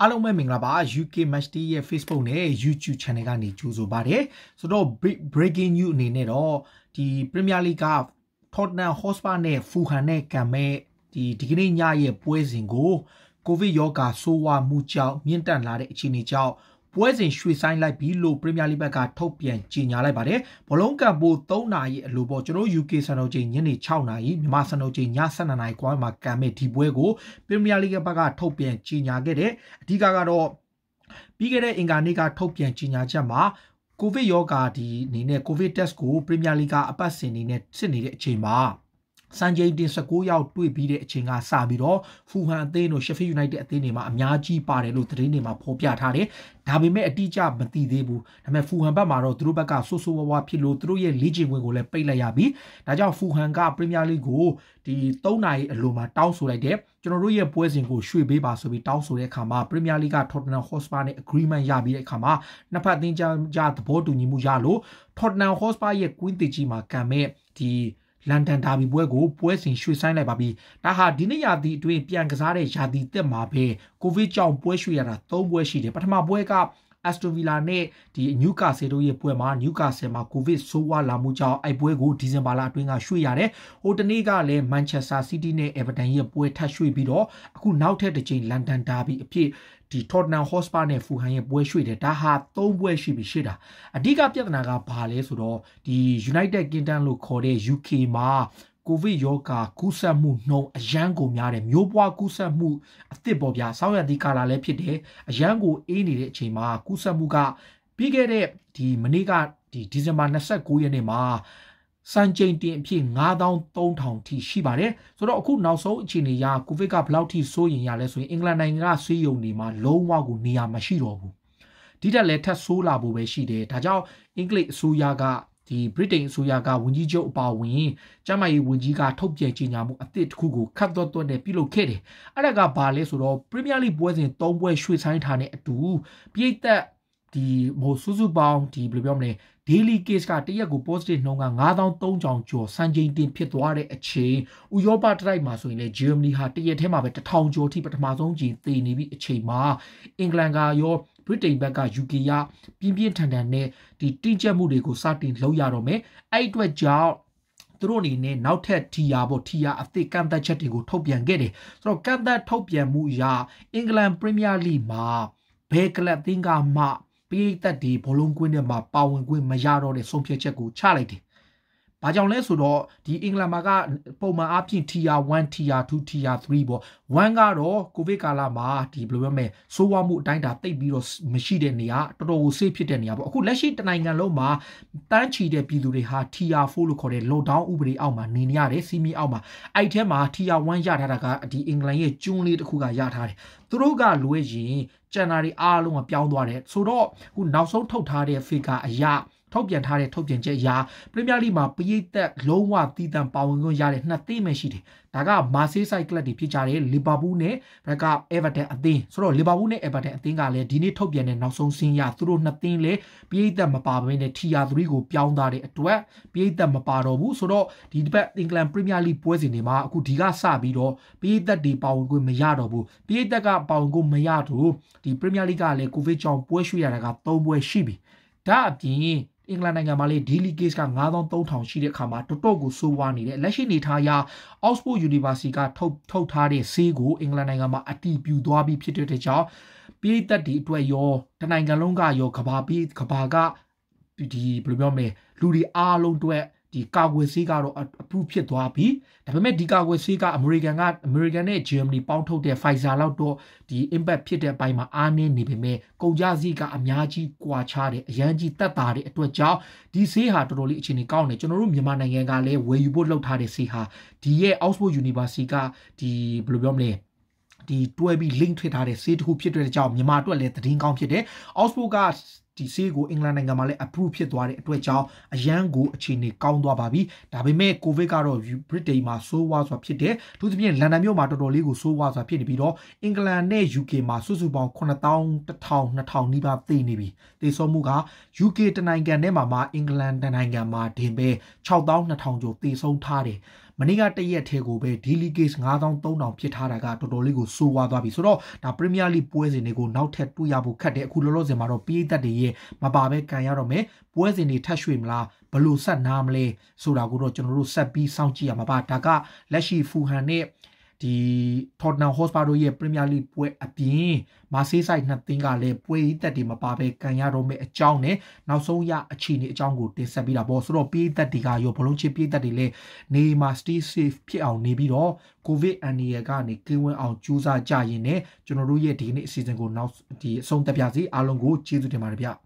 အားလုံးပဲမင်္ဂလာပါ UK Match Day ရဲ့ Facebook နဲ့ YouTube Channel ကနေကြိုဆိုပါတယ်ဆိုတော့ breaking news အနေနဲ့တော့ဒီ Premier League က Tottenham Hotspur နဲ့ Fulham နဲ့ကံမဲ့ဒီဒီကနေ့ညရဲ့ပွဲစဉ်ကိုကိုဗစ်ရောဂါဆိုးဝါးမှုကြောင့်မြင့်တက်လာတဲ့အခြေအနေကြောင့်ပွဲစဉ်ရွှေ့ဆိုင်းလိုက်ပြီလို့ပရီးမီးယားလိဂ်ကထုတ်ပြန်ကြေညာလိုက်ပါတယ်။ဘလုံးကံပိုး3နာရီအလိုပေါ့ကျွန်တော် UK စံတော်ချိန်ညနေ6နာရီမြန်မာစံတော်ချိန်ည7နာရီကွာမှာကံမဲ့ဒီပွဲကိုပရီးမီးယားလိဂ်ဘက်ကထုတ်ပြန်ကြေညာခဲ့တဲ့အဓိကကတော့ပြီးခဲ့တဲ့အင်္ဂါနေ့ကထုတ်ပြန်ကြေညာချက်မှာကိုဗစ်ရောဂါဒီအနေနဲ့ကိုဗစ် test ကို Premier League အပတ်စဉ်အနေနဲ့စစ်နေတဲ့အချိန်မှာစန်ဂျိန်တင်16ရောက်တွေ့ပြီးတဲ့အချိန်ကစပြီးတော့ဖူဟန်အသင်းတို့ရှက်ဖီယူနိုက်တက်အသင်းတွေမှာအများကြီးပါတယ်လို့သတင်းတွေမှာဖော်ပြထားတယ်။ဒါပေမဲ့အတိအကျမသိသေးဘူး။ဒါပေမဲ့ဖူဟန်ဘက်မှာတော့သူတို့ဘက်ကဆိုးဆိုးဝါးဝါးဖြစ်လို့သူတို့ရဲ့လေ့ကျင့်ဝင်ကိုလည်းပိတ်လိုက်ရပြီ။ဒါကြောင့်ဖူဟန်ကပရီးမီယာလိဂ်ကိုဒီ3နိုင်အလိုမှာတောင်းဆိုလိုက်တယ်။ကျွန်တော်တို့ရဲ့ပွဲစဉ်ကိုရွှေ့ပေးပါဆိုပြီးတောင်းဆိုတဲ့အခါမှာပရီးမီယာလိဂ်က Tottenham Hotspur နဲ့ agreement ရပြီးတဲ့အခါမှာနှစ်ဖက်အသင်းကြားသဘောတူညီမှုရလို့ Tottenham Hotspur ရဲ့ Queen တီကြီးမှာကံမဲ့ဒီလန်ဒန်ဒါဘီပွဲကိုပွဲစဉ်ရွှေ့ဆိုင်းလိုက်ပါပြီ။ဒါဟာဒီနေ့ရာသီအတွင်းပြန်ကစားတဲ့ရာသီတက်မှာပဲကိုဗစ်ကြောင့်ပွဲရွှေ့ရတာ၃ပွဲရှိတယ်။ပထမပွဲက Aston Villa နဲ့ဒီ Newcastle တို့ရဲ့ပွဲမှာ Newcastle မှာ COVID ဆိုးဝါးလာမှုကြောင့်အိုက်ပွဲကိုဒီဇင်ဘာလအတွင်းကရွှေ့ရတယ်။ဟိုတနေ့ကလည်း Manchester City နဲ့ Everton ရဲ့ပွဲထပ်ရွှေ့ပြီးတော့အခုနောက်ထပ်တစ်ကြိမ် London Derby အဖြစ်ဒီ Tottenham Hotspur နဲ့ Fulham ရဲ့ပွဲရွှေ့တယ်ဒါဟာ၃ပွဲရှိပြီရှိတာအဓိကပြဿနာကဘာလဲဆိုတော့ဒီ United Kingdom လို့ခေါ်တဲ့ UK မှာကိုဗစ်ရောဂါကူးစက်မှုနှုန်းအရန်ကိုများတယ်မျိုးပွားကူးစက်မှုအသစ်ပေါ်ဗျာဆောင်းရသည့်ကာလလည်းဖြစ်တယ်အရန်ကိုအေးနေတဲ့အချိန်မှာကူးစက်မှုကပြီးခဲ့တဲ့ဒီမနေ့ကဒီဒီဇင်ဘာ29ရက်နေ့မှာစံချိန်တင်အဖြစ်9300ထိရှိပါတယ်ဆိုတော့အခုနောက်ဆုံးအခြေအနေကကိုဗစ်ကဘယ်လောက်ထိဆိုးရင်ရလဲဆိုရင်အင်္ဂလန်နိုင်ငံကဆေးရုံတွေမှာလုံးဝကိုနေရာမရှိတော့ဘူးဒီတက်လည်းထပ်ဆိုးလာဖို့ပဲရှိတယ်ဒါကြောင့်အင်္ဂလိပ်အစိုးရကဒီဗြိတိန်အစိုးရကဝန်ကြီးချုပ်အပါဝင်ကျန်းမာရေးဝန်ကြီးကထုတ်ပြန်ကြေညာမှုအသစ်တစ်ခုကိုခတ်သွတ်သွတ်နဲ့ပြုလုပ်ခဲ့တယ်အဲ့ဒါကဘာလဲဆိုတော့ Premier League ပွဲစဉ်၃ပွဲရွှေ့ဆိုင်းထားတဲ့အတူပြည်သက်ဒီဟိုစုစုပေါင်းဒီဘယ်လိုပြောမလဲ daily case ကတရက်ကို positive နှုန်းက9300ကျော်ကျော်စံချိန်တင်ဖြစ်သွားတဲ့အချိန်ဥရောပတိုက်မှာဆိုရင်လည်း Germany ဟာတရက်ထဲမှာပဲ1000ကျော်ထိပထမဆုံးကြီးသေနေပြီးအချိန်မှာအင်္ဂလန်ကရောဗြိတိန်ဘက်က UK ရပြင်းပြင်းထန်ထန်နဲ့ဒီတိကျက်မှုတွေကိုစတင်လုပ်ရတော့မယ်အဲ့အတွက်ကြောင့်သူတို့အနေနဲ့နောက်ထပ်ထီယာပေါ့ထီယာအသစ်ကန့်သက်ချက်တွေကိုထုတ်ပြန်ခဲ့တယ်ဆိုတော့ကန့်သက်ထုတ်ပြန်မှုအရအင်္ဂလန်ပရီးမီးယားလိမှာဘဲကလပ်သင်းကမှပရိသတ်တွေဘောလုံးကွင်းထဲမှာပါဝင်ခွင့်မရတော့တဲ့ဆုံးဖြတ်ချက်ကိုချလိုက်တယ်။ဘာကြောင့်လဲဆိုတော့ဒီအင်္ဂလန်မှာကပုံမှန်အားဖြင့် tier 1 tier 2 tier 3ပေါ့1ကတော့ကိုဗစ်ကာလမှာဒီဘယ်လိုပြောမလဲစိုးဝါမှုအတိုင်းဒါတိတ်ပြီးတော့မရှိတဲ့နေရာတော်တော်ကိုဆေးဖြစ်တဲ့နေရာပေါ့အခုလက်ရှိတနိုင်ငံလုံးမှာတန်းချီတဲ့ပြည်သူတွေဟာ tier 4လို့ခေါ်တဲ့ lockdown ဥပဒေအောက်မှာနေနေရတယ်စီမီအောက်မှာအဲ့ထဲမှာ tier 1ရထားတာကဒီအင်္ဂလန်ရဲ့ကျွန်းလေးတစ်ခုကရထားတယ်သူတို့ကလွဲရင်ကျန်တာတွေအားလုံးကပြောင်းသွားတယ်ဆိုတော့အခုနောက်ဆုံးထုတ်ထားတဲ့ figure အရာထုတ်ပြန်ထားတဲ့ထုတ်ပြန်ချက်အရပရီးမီးယားလိမှာပရိသတ်လုံးဝတည်တံပါဝင်ခွင့်ရတဲ့နှစ်သင်းပဲရှိတယ်။ဒါကမာဆေးဆိုင်ကလပ်တွေဖြစ်ကြတဲ့လီဗာပူးနဲ့ဘရက်ကအက်ဗာတန်အသင်းဆိုတော့လီဗာပူးနဲ့အက်ဗာတန်အသင်းကလည်းဒီနေ့ထုတ်ပြန်တဲ့နောက်ဆုံးစင်းရသူတို့နှစ်သင်းလည်းပရိသတ်မပါဘဲနဲ့ထီယာ3ကိုပြောင်းသားတဲ့အတွက်ပရိသတ်မပါတော့ဘူးဆိုတော့ဒီတစ်ပတ်အင်္ဂလန်ပရီးမီးယားလိပွဲစဉ်တွေမှာအခုဒီကစပြီးတော့ပရိသတ်တွေပါဝင်ခွင့်မရတော့ဘူးပရိသတ်ကပါဝင်ခွင့်မရတော့ဒီပရီးမီးယားလိကလည်းကိုဗစ်ကြောင့်ပွဲရွှေ့ရတာက3ပွဲရှိပြီဒါအပြင်အင်္ဂလန်နိုင်ငံမှာလေ daily case က9300ရှိတဲ့အခါမှာတော်တော်ကိုဆိုးဝါးနေတယ်လက်ရှိနေထားရာ Oxford University ကထုတ်ထုတ်ထားတဲ့ဆေးကိုအင်္ဂလန်နိုင်ငံမှာအတည်ပြုသွားပြီးဖြစ်တဲ့ကြောင့်ပြည်သက်ဒီအတွက်ရောတနိုင်ငံလုံးကရောကဘာပြီးကဘာကဒီဘယ်လိုပြောမလဲလူတွေအားလုံးအတွက်ဒီကာကွယ်ဆေးကတော့ approve ဖြစ်သွားပြီဒါပေမဲ့ဒီကာကွယ်ဆေးကအမေရိကန်ကအမေရိကန်နဲ့ Germany ပေါင်းထုတ်တဲ့ Pfizer လောက်တော့ဒီ impact ဖြစ်တဲ့အပိုင်းမှာအားနည်းနေပေမဲ့ကုန်ကျစည်းကအများကြီးကွာခြားတယ်အရန်ကြီးတက်တာတဲ့အတွက်ကြောင့်ဒီဆေးဟာတော်တော်လေးအခြေအနေကောင်းတယ်ကျွန်တော်တို့မြန်မာနိုင်ငံကလည်းဝယ်ယူဖို့လုပ်ထားတဲ့ဆေးဟာဒီရဲ့ Oxford University ကဒီဘယ်လိုပြောမလဲဒီတွဲပြီး link ထွက်ထားတဲ့ဆေးတစ်ခုဖြစ်တဲ့အကြောင်းမြန်မာအတွက်လည်းသတင်းကောင်းဖြစ်တယ်။ Oxford ကဒီဆေးကိုအင်္ဂလန်နိုင်ငံမှာလည်း approve ဖြစ်သွားတဲ့အတွက်ကြောင့်အရန်ကိုအခြေအနေကောင်းသွားပါပြီဒါပေမဲ့ covid ကတော့ Britain မှာဆိုးဝါးစွာဖြစ်တယ်သူသဖြင့်လန်ဒန်မြို့မှာတော်တော်လေးကိုဆိုးဝါးစွာဖြစ်နေပြီးတော့အင်္ဂလန်နဲ့ UK မှာစုစုပေါင်း9000 1000 2000နီးပါးသေနေပြီသေဆုံးမှုက UK တနိုင်ငံနဲ့မှာမှာအင်္ဂလန်တနိုင်ငံမှာတင်ပဲ6000 2000ကျော်သေဆုံးထားတယ်မနေ့ကတရက်ထဲကိုပဲ daily case 9300ဖြစ်ထားတာကတော်တော်လေးကိုဆိုးဝါးသွားပြီဆိုတော့ဒါ Premier League ပွဲစဉ်တွေကိုနောက်ထပ်တွေ့ရဖို့ခက်တယ်အခုလောလောဆယ်မှာတော့ပြည်သက်တွေရဲ့ရဲ့မပါပဲကန်ရတော့မယ်ပွဲစဉ်တွေထပ်ရွှေ့မလားဘလို့ဆက်နားမလဲဆိုတာကိုတော့ကျွန်တော်တို့ဆက်ပြီးစောင့်ကြည့်ရမှာပါဒါကလက်ရှိဖူဟန်နဲ့ဒီ Tottenham Hotspur တို့ရဲ့ Premier League ပွဲအပြင် Marseille side နှစ်သင်းကလည်းပွဲဤသက်တွေမပါဘဲကန်ရတော့မယ့်အကြောင်းနဲ့နောက်ဆုံးရအခြေအနေအကြောင်းကိုတင်ဆက်ပေးတာပေါ့ဆိုတော့ပြည်သက်တွေကရောဘလုံးချစ်ပြည်သက်တွေလည်းနေမှာ stay safe ဖြစ်အောင်နေပြီးတော့ COVID အန္တရာယ်ကနေကင်းဝန်းအောင်ကြိုးစားကြရင်ねကျွန်တော်တို့ရဲ့ဒီနေ့အစီအစဉ်ကိုနောက်ဒီအဆုံးသတ်ပါစီအားလုံးကိုကျေးဇူးတင်ပါတယ်ဗျ